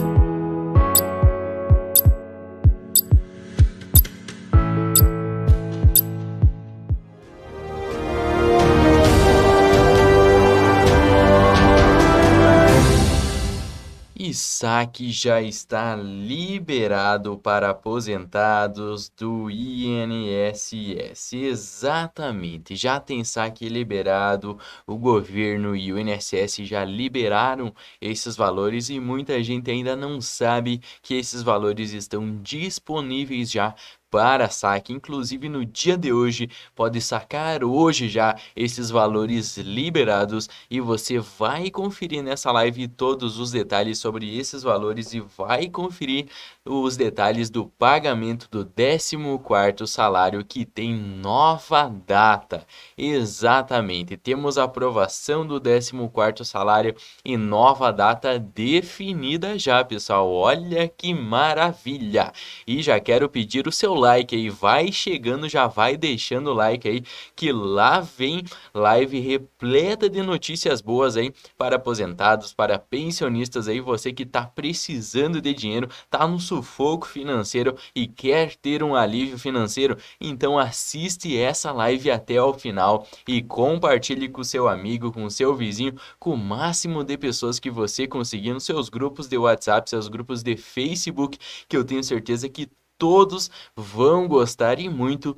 you saque já está liberado para aposentados do INSS. Exatamente, já tem saque liberado. O governo e o INSS já liberaram esses valores e muita gente ainda não sabe que esses valores estão disponíveis já para saque. Inclusive no dia de hoje, pode sacar hoje já esses valores liberados e você vai conferir nessa live todos os detalhes sobre esses valores e vai conferir os detalhes do pagamento do 14º salário que tem nova data. Exatamente, temos a aprovação do 14º salário e nova data definida já, pessoal. Olha que maravilha! E já quero pedir o seu like aí, vai chegando, já vai deixando o like aí que lá vem live repleta de notícias boas aí para aposentados, para pensionistas aí, você que está precisando de dinheiro, está no sufoco financeiro e quer ter um alívio financeiro, então assiste essa live até o final e compartilhe com seu amigo, com seu vizinho, com o máximo de pessoas que você conseguir nos seus grupos de WhatsApp, seus grupos de Facebook, que eu tenho certeza que todos vão gostar e muito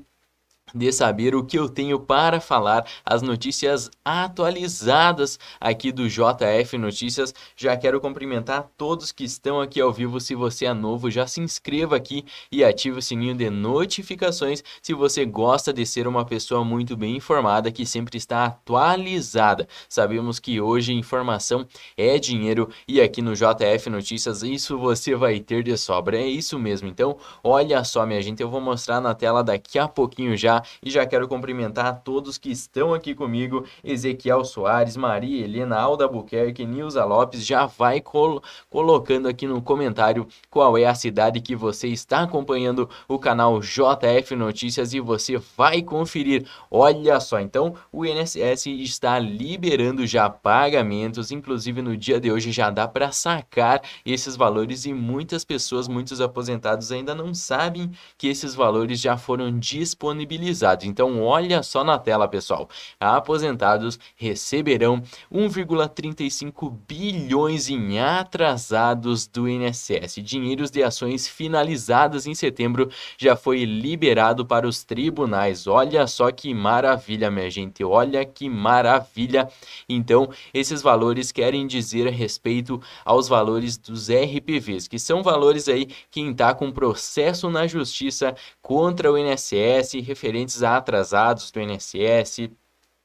de saber o que eu tenho para falar, as notícias atualizadas aqui do JF Notícias. Já quero cumprimentar todos que estão aqui ao vivo. Se você é novo, já se inscreva aqui e ative o sininho de notificações se você gosta de ser uma pessoa muito bem informada que sempre está atualizada. Sabemos que hoje informação é dinheiro e aqui no JF Notícias isso você vai ter de sobra. É isso mesmo. Então, olha só, minha gente, eu vou mostrar na tela daqui a pouquinho já e já quero cumprimentar a todos que estão aqui comigo, Ezequiel Soares, Maria Helena, Alda Buquerque, Nilza Lopes, já vai col colocando aqui no comentário qual é a cidade que você está acompanhando o canal JF Notícias e você vai conferir. Olha só, então o INSS está liberando já pagamentos, inclusive no dia de hoje já dá para sacar esses valores e muitas pessoas, muitos aposentados ainda não sabem que esses valores já foram disponibilizados então, olha só na tela, pessoal. Aposentados receberão 1,35 bilhões em atrasados do INSS. Dinheiros de ações finalizadas em setembro já foi liberado para os tribunais. Olha só que maravilha, minha gente. Olha que maravilha. Então, esses valores querem dizer a respeito aos valores dos RPVs, que são valores aí que está com processo na justiça contra o INSS referente referentes a atrasados do INSS,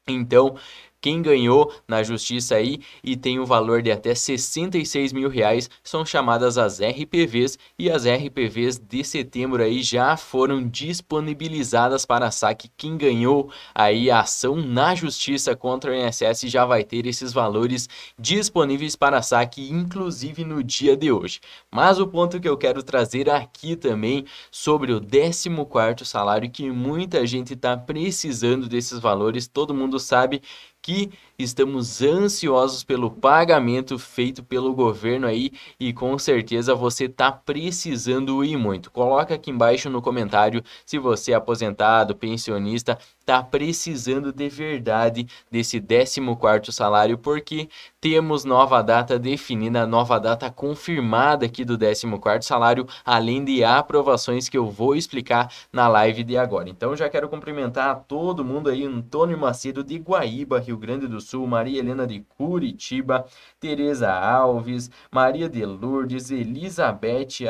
então, quem ganhou na justiça aí e tem o um valor de até 66 mil reais são chamadas as RPVs e as RPVs de setembro aí já foram disponibilizadas para saque. Quem ganhou aí a ação na justiça contra o INSS já vai ter esses valores disponíveis para saque, inclusive no dia de hoje. Mas o ponto que eu quero trazer aqui também sobre o 14 salário que muita gente está precisando desses valores, todo mundo sabe que Estamos ansiosos pelo pagamento feito pelo governo aí e com certeza você tá precisando ir muito. Coloca aqui embaixo no comentário se você é aposentado, pensionista, tá precisando de verdade desse 14º salário porque temos nova data definida, nova data confirmada aqui do 14º salário, além de aprovações que eu vou explicar na live de agora. Então já quero cumprimentar todo mundo aí, Antônio Macedo de Guaíba, Rio Grande do Sul, Sul, Maria Helena de Curitiba, Tereza Alves, Maria de Lourdes, Elizabeth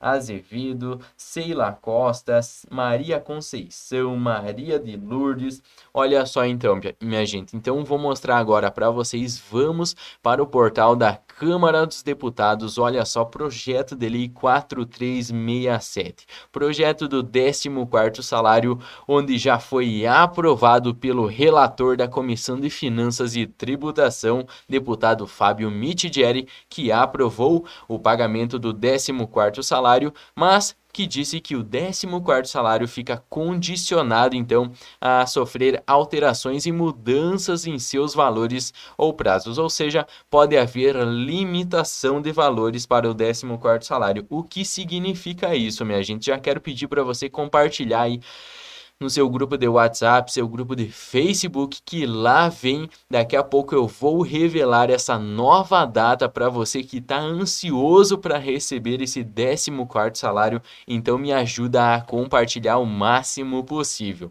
Azevedo, Seila Costa, Maria Conceição, Maria de Lourdes. Olha só então, minha gente. Então vou mostrar agora para vocês, vamos para o portal da Câmara dos Deputados, olha só, projeto de lei 4367, projeto do 14 salário, onde já foi aprovado pelo relator da Comissão de Finanças e Tributação, deputado Fábio Mitidieri, que aprovou o pagamento do 14 salário, mas que disse que o 14 salário fica condicionado então a sofrer alterações e mudanças em seus valores ou prazos, ou seja, pode haver limitação de valores para o 14 salário. O que significa isso, minha gente? Já quero pedir para você compartilhar aí no seu grupo de WhatsApp, seu grupo de Facebook, que lá vem. Daqui a pouco eu vou revelar essa nova data para você que está ansioso para receber esse 14 salário. Então me ajuda a compartilhar o máximo possível.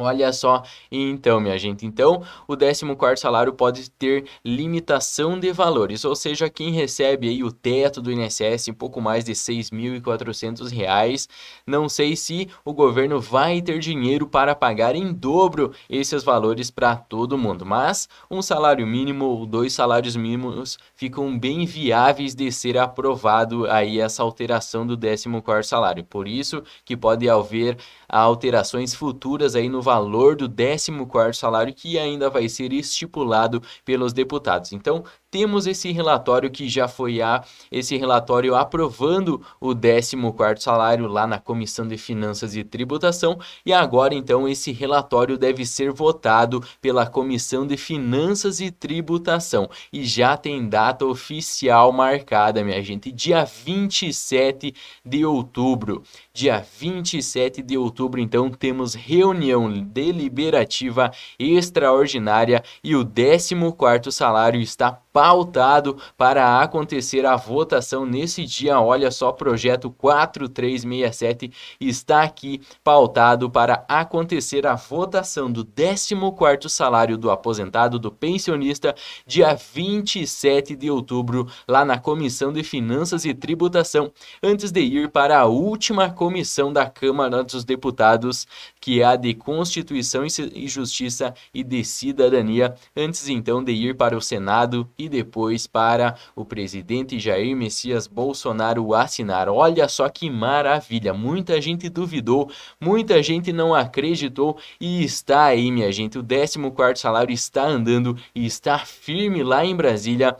Olha só, então, minha gente, então o 14 salário pode ter limitação de valores, ou seja, quem recebe aí o teto do INSS pouco mais de R$ 6.400, não sei se o governo vai ter dinheiro para pagar em dobro esses valores para todo mundo, mas um salário mínimo ou dois salários mínimos ficam bem viáveis de ser aprovado aí essa alteração do 14 salário. Por isso que pode haver alterações futuras aí no valor do 14 salário que ainda vai ser estipulado pelos deputados. Então, temos esse relatório que já foi a esse relatório aprovando o 14 salário lá na Comissão de Finanças e Tributação e agora então esse relatório deve ser votado pela Comissão de Finanças e Tributação e já tem data oficial marcada, minha gente, dia 27 de outubro. Dia 27 de outubro então temos reunião deliberativa extraordinária e o 14º salário está pautado para acontecer a votação nesse dia. Olha só, projeto 4367 está aqui pautado para acontecer a votação do 14º salário do aposentado do pensionista dia 27 de outubro lá na Comissão de Finanças e Tributação, antes de ir para a última comissão da Câmara dos Deputados, que é a de Constituição Constituição e Justiça e de Cidadania, antes então de ir para o Senado e depois para o presidente Jair Messias Bolsonaro assinar. Olha só que maravilha! Muita gente duvidou, muita gente não acreditou e está aí, minha gente. O 14 salário está andando e está firme lá em Brasília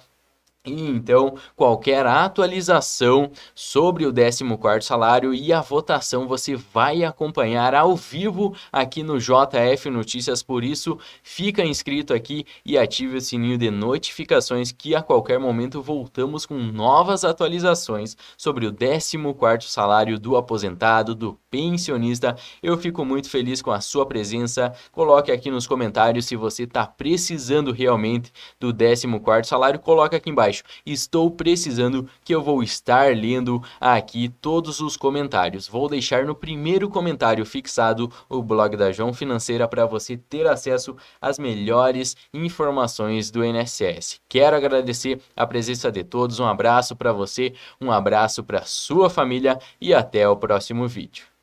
então, qualquer atualização sobre o 14 salário e a votação você vai acompanhar ao vivo aqui no JF Notícias, por isso fica inscrito aqui e ative o sininho de notificações que a qualquer momento voltamos com novas atualizações sobre o 14 salário do aposentado, do pensionista. Eu fico muito feliz com a sua presença. Coloque aqui nos comentários se você está precisando realmente do 14 salário, coloca aqui embaixo Estou precisando que eu vou estar lendo aqui todos os comentários. Vou deixar no primeiro comentário fixado o blog da João Financeira para você ter acesso às melhores informações do INSS. Quero agradecer a presença de todos. Um abraço para você, um abraço para sua família e até o próximo vídeo.